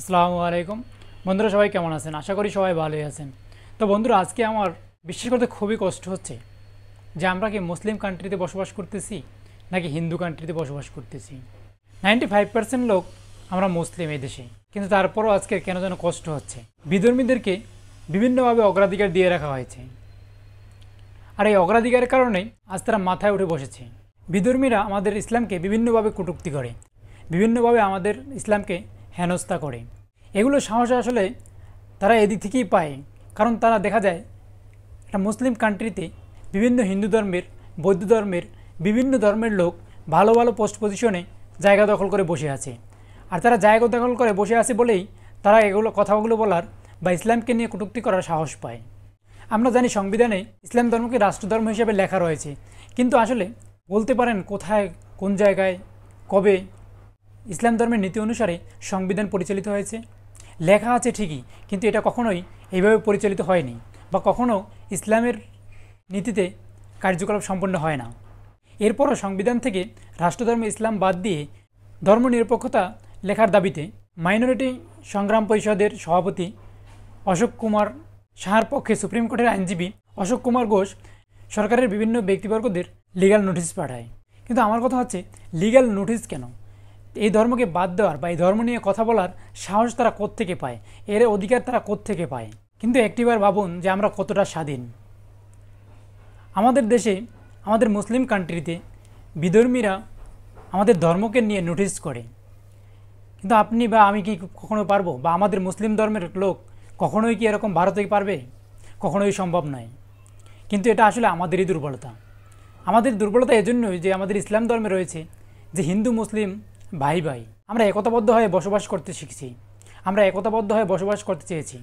আসসালামু আলাইকুম বন্ধুরা সবাই কেমন আছেন আশা করি সবাই ভালোই আছেন তো বন্ধুরা আজকে আমার বিশ্বাস করতে খুবই কষ্ট হচ্ছে যে আমরা কি মুসলিম কান্ট্রিতে বসবাস করতেছি নাকি হিন্দু কান্ট্রিতে বসবাস করতেছি নাইনটি ফাইভ পার্সেন্ট লোক আমরা মুসলিম এই দেশে কিন্তু তারপরও আজকে কেন যেন কষ্ট হচ্ছে বিধর্মীদেরকে বিভিন্নভাবে অগ্রাধিকার দিয়ে রাখা হয়েছে আর এই অগ্রাধিকারের কারণেই আজ তারা মাথায় উঠে বসেছে বিধর্মীরা আমাদের ইসলামকে বিভিন্নভাবে কটুক্তি করে বিভিন্নভাবে আমাদের ইসলামকে হেনস্থা করে এগুলো সাহস আসলে তারা এদিক থেকেই পায় কারণ তারা দেখা যায় একটা মুসলিম কান্ট্রিতে বিভিন্ন হিন্দু ধর্মের বৌদ্ধ ধর্মের বিভিন্ন ধর্মের লোক ভালো ভালো পোস্ট পজিশনে জায়গা দখল করে বসে আছে আর তারা জায়গা দখল করে বসে আছে বলেই তারা এগুলো কথাগুলো বলার বা ইসলামকে নিয়ে কটুক্তি করার সাহস পায় আমরা জানি সংবিধানে ইসলাম ধর্মকে রাষ্ট্রধর্ম হিসেবে লেখা রয়েছে কিন্তু আসলে বলতে পারেন কোথায় কোন জায়গায় কবে ইসলাম ধর্মের নীতি অনুসারে সংবিধান পরিচালিত হয়েছে লেখা আছে ঠিকই কিন্তু এটা কখনোই এইভাবে পরিচালিত হয়নি বা কখনও ইসলামের নীতিতে কার্যকলাপ সম্পন্ন হয় না এরপরও সংবিধান থেকে রাষ্ট্রধর্ম ইসলাম বাদ দিয়ে ধর্মনিরপেক্ষতা লেখার দাবিতে মাইনরিটি সংগ্রাম পরিষদের সভাপতি অশোক কুমার শাহার পক্ষে সুপ্রিম কোর্টের আইনজীবী অশোক কুমার ঘোষ সরকারের বিভিন্ন ব্যক্তিবর্গদের লিগাল নোটিশ পাঠায় কিন্তু আমার কথা হচ্ছে লিগাল নোটিশ কেন এই ধর্মকে বাদ দেওয়ার বা এই ধর্ম নিয়ে কথা বলার সাহস তারা থেকে পায় এর অধিকার তারা থেকে পায় কিন্তু একটিবার ভাবুন যে আমরা কতটা স্বাধীন আমাদের দেশে আমাদের মুসলিম কান্ট্রিতে বিধর্মীরা আমাদের ধর্মকে নিয়ে নোটিস করে কিন্তু আপনি বা আমি কি কখনো পারবো বা আমাদের মুসলিম ধর্মের লোক কখনোই কি এরকম ভারতে পারবে কখনোই সম্ভব নয় কিন্তু এটা আসলে আমাদেরই দুর্বলতা আমাদের দুর্বলতা এজন্যই যে আমাদের ইসলাম ধর্মে রয়েছে যে হিন্দু মুসলিম ভাই ভাই আমরা একতাবদ্ধ হয়ে বসবাস করতে শিখছি আমরা একতাবদ্ধ হয়ে বসবাস করতে চেয়েছি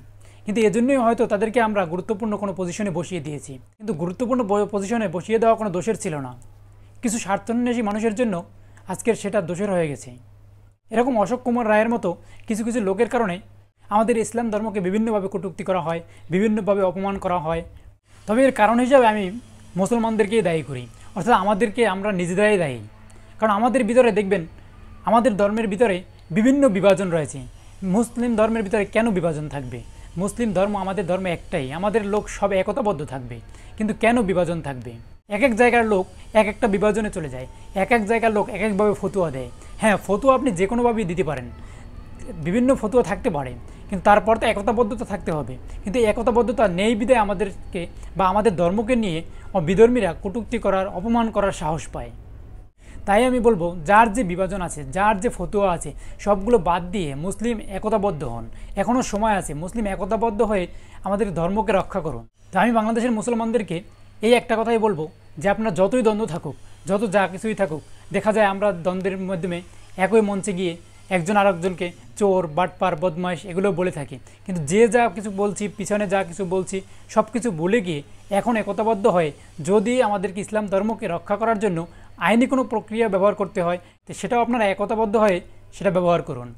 কিন্তু এজন্যই হয়তো তাদেরকে আমরা গুরুত্বপূর্ণ কোনো পজিশনে বসিয়ে দিয়েছি কিন্তু গুরুত্বপূর্ণ পজিশনে বসিয়ে দেওয়া কোনো দোষের ছিল না কিছু স্বার্থান্বেষী মানুষের জন্য আজকের সেটা দোষের হয়ে গেছে এরকম অশোক কুমার রায়ের মতো কিছু কিছু লোকের কারণে আমাদের ইসলাম ধর্মকে বিভিন্নভাবে কটুক্তি করা হয় বিভিন্নভাবে অপমান করা হয় তবে এর কারণ হিসাবে আমি মুসলমানদেরকেই দায়ী করি অর্থাৎ আমাদেরকে আমরা নিজেরাই দায়ী কারণ আমাদের ভিতরে দেখবেন আমাদের ধর্মের ভিতরে বিভিন্ন বিভাজন রয়েছে মুসলিম ধর্মের ভিতরে কেন বিভাজন থাকবে মুসলিম ধর্ম আমাদের ধর্ম একটাই আমাদের লোক সব একতাবদ্ধ থাকবে কিন্তু কেন বিভাজন থাকবে এক এক জায়গার লোক এক একটা বিভাজনে চলে যায় এক এক জায়গার লোক এক একভাবে ফতুয়া দেয় হ্যাঁ ফতুয়া আপনি যে কোনোভাবেই দিতে পারেন বিভিন্ন ফতুয়া থাকতে পারে কিন্তু তারপর তো একতাবদ্ধতা থাকতে হবে কিন্তু এই একতাবদ্ধতা নেই বিদায় আমাদেরকে বা আমাদের ধর্মকে নিয়ে বিধর্মীরা কটুক্তি করার অপমান করার সাহস পায় তাই আমি বলবো যার যে বিভাজন আছে যার যে ফতুয়া আছে সবগুলো বাদ দিয়ে মুসলিম একতাবদ্ধ হন এখনও সময় আছে মুসলিম একতাবদ্ধ হয়ে আমাদের ধর্মকে রক্ষা করুন তো আমি বাংলাদেশের মুসলমানদেরকে এই একটা কথাই বলবো যে আপনার যতই দ্বন্দ্ব থাকুক যত যা কিছুই থাকুক দেখা যায় আমরা দ্বন্দ্বের মাধ্যমে একই মঞ্চে গিয়ে একজন আরেকজনকে চোর বাটপার বদমাইশ এগুলো বলে থাকি কিন্তু যে যা কিছু বলছি পিছনে যা কিছু বলছি সব কিছু বলে গিয়ে এখন একতাবদ্ধ হয়ে যদি আমাদেরকে ইসলাম ধর্মকে রক্ষা করার জন্য আইনি কোনো প্রক্রিয়া ব্যবহার করতে হয় তো সেটাও আপনারা একতাবদ্ধ হয়ে সেটা ব্যবহার করুন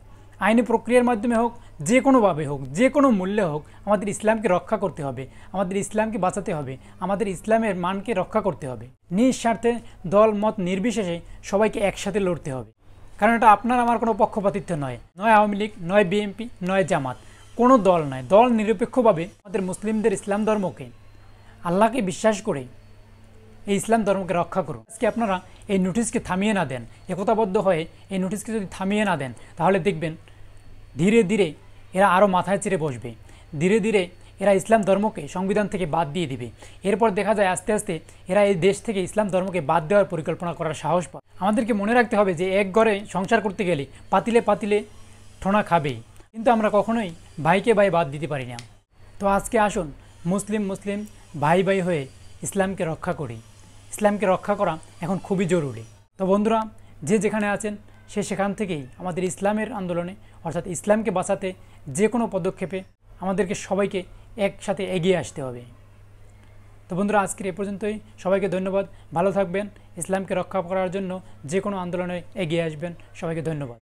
আইনি প্রক্রিয়ার মাধ্যমে হোক যে কোনোভাবে হোক যে কোনো মূল্যে হোক আমাদের ইসলামকে রক্ষা করতে হবে আমাদের ইসলামকে বাঁচাতে হবে আমাদের ইসলামের মানকে রক্ষা করতে হবে নিঃস্বার্থে দল মত নির্বিশেষে সবাইকে একসাথে লড়তে হবে কারণ এটা আপনার আমার কোনো পক্ষপাতিত্ব নয় নয় আওয়ামী লীগ নয় বিএনপি নয় জামাত কোনো দল নয় দল নিরপেক্ষভাবে আমাদের মুসলিমদের ইসলাম ধর্মকে আল্লাহকে বিশ্বাস করে এই ইসলাম ধর্মকে রক্ষা করুন আজকে আপনারা এই নোটিশকে থামিয়ে না দেন একতাবদ্ধ হয়ে এই নোটিশকে যদি থামিয়ে না দেন তাহলে দেখবেন ধীরে ধীরে এরা আরও মাথায় চিরে বসবে ধীরে ধীরে এরা ইসলাম ধর্মকে সংবিধান থেকে বাদ দিয়ে দিবে এরপর দেখা যায় আস্তে আস্তে এরা এই দেশ থেকে ইসলাম ধর্মকে বাদ দেওয়ার পরিকল্পনা করার সাহস পায় আমাদেরকে মনে রাখতে হবে যে এক ঘরে সংসার করতে গেলে পাতিলে পাতিলে ঠোনা খাবেই কিন্তু আমরা কখনোই ভাইকে ভাই বাদ দিতে পারি না তো আজকে আসুন মুসলিম মুসলিম ভাই ভাই হয়ে ইসলামকে রক্ষা করি ইসলামকে রক্ষা করা এখন খুবই জরুরি তো বন্ধুরা যে যেখানে আছেন সে সেখান থেকেই আমাদের ইসলামের আন্দোলনে অর্থাৎ ইসলামকে বাঁচাতে যে কোনো পদক্ষেপে আমাদেরকে সবাইকে একসাথে এগিয়ে আসতে হবে তো বন্ধুরা আজকের এ পর্যন্তই সবাইকে ধন্যবাদ ভালো থাকবেন ইসলামকে রক্ষা করার জন্য যে কোনো আন্দোলনে এগিয়ে আসবেন সবাইকে ধন্যবাদ